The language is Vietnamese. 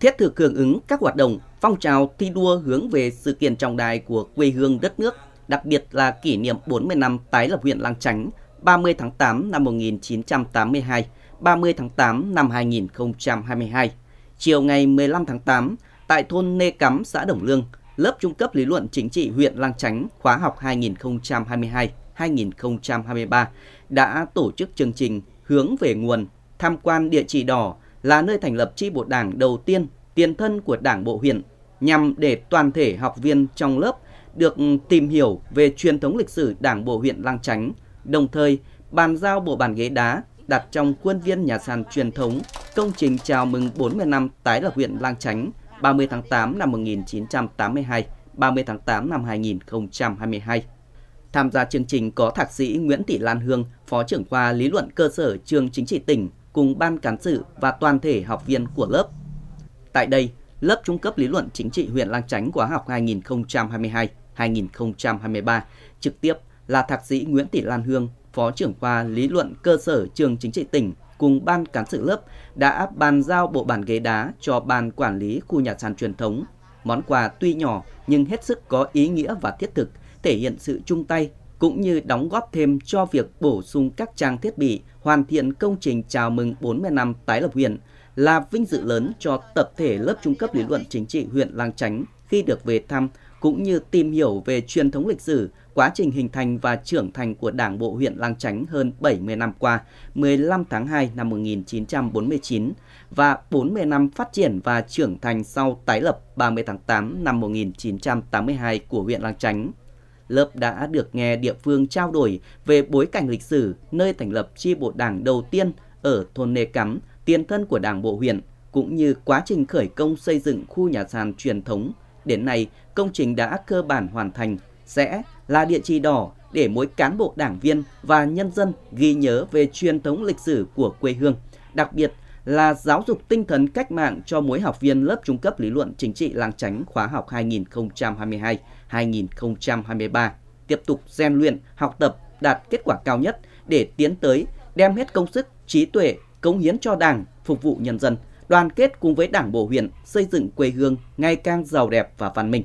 thiết thực hưởng ứng các hoạt động, phong trào thi đua hướng về sự kiện trọng đại của quê hương đất nước, đặc biệt là kỷ niệm 40 năm tái lập huyện Lang Chánh 30 tháng 8 năm 1982, 30 tháng 8 năm 2022. Chiều ngày 15 tháng 8, tại thôn Nê Cắm, xã Đồng Lương, lớp trung cấp lý luận chính trị huyện Lang Chánh khóa học 2022-2023 đã tổ chức chương trình Hướng về nguồn, tham quan địa chỉ đỏ là nơi thành lập chi bộ đảng đầu tiên, tiền thân của Đảng Bộ huyện, nhằm để toàn thể học viên trong lớp được tìm hiểu về truyền thống lịch sử Đảng Bộ huyện Lang Chánh, đồng thời bàn giao bộ bàn ghế đá đặt trong khuôn viên nhà sàn truyền thống, công trình chào mừng 40 năm tái lập huyện Lang Chánh 30 tháng 8 năm 1982, 30 tháng 8 năm 2022. Tham gia chương trình có Thạc sĩ Nguyễn Thị Lan Hương, Phó trưởng khoa lý luận cơ sở trường chính trị tỉnh, cùng ban cán sự và toàn thể học viên của lớp. Tại đây, lớp trung cấp lý luận chính trị huyện Lang Chánh khóa học 2022-2023 trực tiếp là thạc sĩ Nguyễn Tỷ Lan Hương, Phó trưởng khoa lý luận cơ sở trường chính trị tỉnh cùng ban cán sự lớp đã bàn giao bộ bàn ghế đá cho ban quản lý khu nhà sàn truyền thống. Món quà tuy nhỏ nhưng hết sức có ý nghĩa và thiết thực, thể hiện sự chung tay cũng như đóng góp thêm cho việc bổ sung các trang thiết bị, hoàn thiện công trình chào mừng 40 năm tái lập huyện là vinh dự lớn cho tập thể lớp trung cấp lý luận chính trị huyện Lang Chánh khi được về thăm cũng như tìm hiểu về truyền thống lịch sử, quá trình hình thành và trưởng thành của Đảng bộ huyện Lang Chánh hơn 70 năm qua, 15 tháng 2 năm 1949 và 40 năm phát triển và trưởng thành sau tái lập 30 tháng 8 năm 1982 của huyện Lang Chánh lớp đã được nghe địa phương trao đổi về bối cảnh lịch sử nơi thành lập chi bộ đảng đầu tiên ở thôn Nê Cắm, tiền thân của đảng bộ huyện, cũng như quá trình khởi công xây dựng khu nhà sàn truyền thống. Đến nay, công trình đã cơ bản hoàn thành, sẽ là địa chỉ đỏ để mỗi cán bộ đảng viên và nhân dân ghi nhớ về truyền thống lịch sử của quê hương, đặc biệt là giáo dục tinh thần cách mạng cho mỗi học viên lớp trung cấp lý luận chính trị làng tránh khóa học 2022-2023, tiếp tục rèn luyện, học tập đạt kết quả cao nhất để tiến tới đem hết công sức, trí tuệ, cống hiến cho Đảng, phục vụ nhân dân, đoàn kết cùng với Đảng bộ huyện xây dựng quê hương ngày càng giàu đẹp và văn minh.